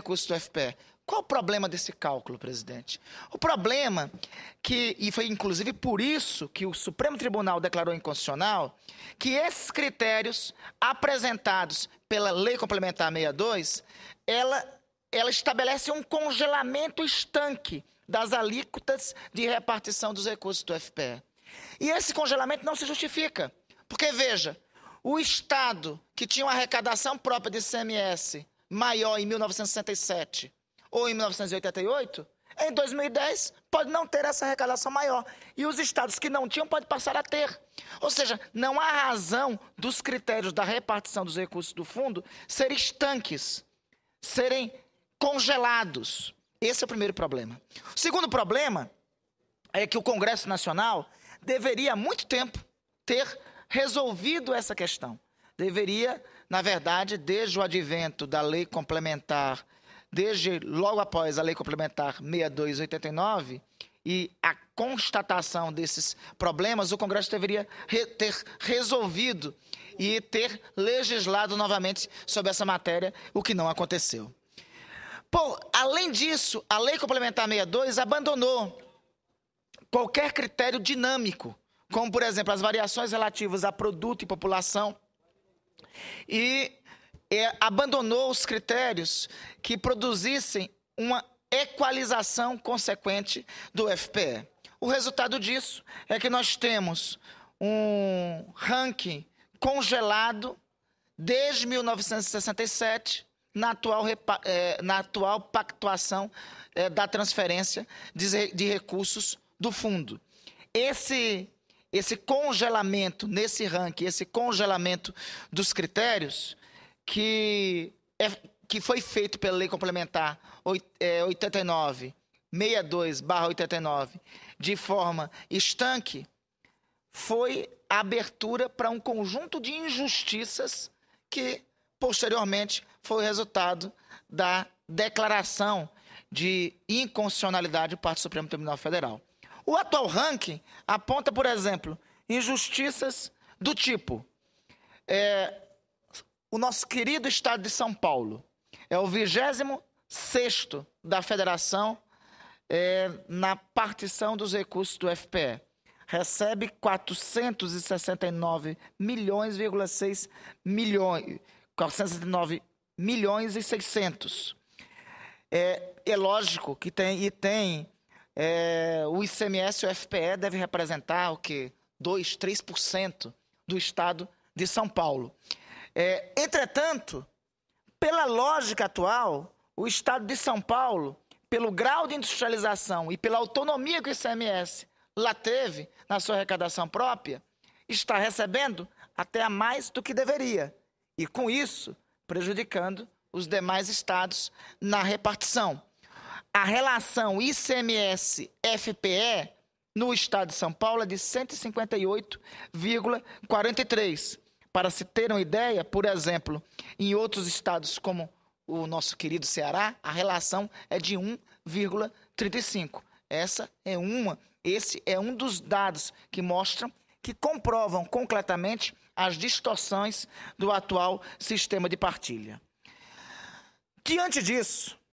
recursos do FPE. Qual o problema desse cálculo, presidente? O problema que, e foi inclusive por isso que o Supremo Tribunal declarou inconstitucional, que esses critérios apresentados pela Lei Complementar 62, ela, ela estabelece um congelamento estanque das alíquotas de repartição dos recursos do FPE. E esse congelamento não se justifica, porque veja, o Estado que tinha uma arrecadação própria de CMS maior em 1967 ou em 1988, em 2010 pode não ter essa arrecadação maior. E os estados que não tinham podem passar a ter. Ou seja, não há razão dos critérios da repartição dos recursos do fundo serem estanques, serem congelados. Esse é o primeiro problema. O segundo problema é que o Congresso Nacional deveria há muito tempo ter resolvido essa questão deveria, na verdade, desde o advento da lei complementar, desde logo após a lei complementar 6289 e a constatação desses problemas, o Congresso deveria re ter resolvido e ter legislado novamente sobre essa matéria, o que não aconteceu. Bom, além disso, a Lei Complementar 62 abandonou qualquer critério dinâmico, como, por exemplo, as variações relativas a produto e população, e é, abandonou os critérios que produzissem uma equalização consequente do FPE. O resultado disso é que nós temos um ranking congelado desde 1967 na atual, é, na atual pactuação é, da transferência de, de recursos do fundo. Esse esse congelamento nesse ranking, esse congelamento dos critérios que, é, que foi feito pela Lei Complementar 89, 62-89, é, de forma estanque, foi a abertura para um conjunto de injustiças que posteriormente foi o resultado da declaração de inconstitucionalidade do Partido Supremo Tribunal Federal. O atual ranking aponta, por exemplo, injustiças do tipo: é, o nosso querido estado de São Paulo é o 26 da federação é, na partição dos recursos do FPE. Recebe 469 milhões,6 milhões. 409 milhões e 600. É, é lógico que tem e tem é, o ICMS e o FPE devem representar o quê? 2, 3% do estado de São Paulo. É, entretanto, pela lógica atual, o estado de São Paulo, pelo grau de industrialização e pela autonomia que o ICMS lá teve na sua arrecadação própria, está recebendo até a mais do que deveria. E com isso, prejudicando os demais estados na repartição a relação ICMS-FPE no estado de São Paulo é de 158,43. Para se ter uma ideia, por exemplo, em outros estados como o nosso querido Ceará, a relação é de 1,35. Essa é uma, esse é um dos dados que mostram que comprovam concretamente as distorções do atual sistema de partilha. Diante disso,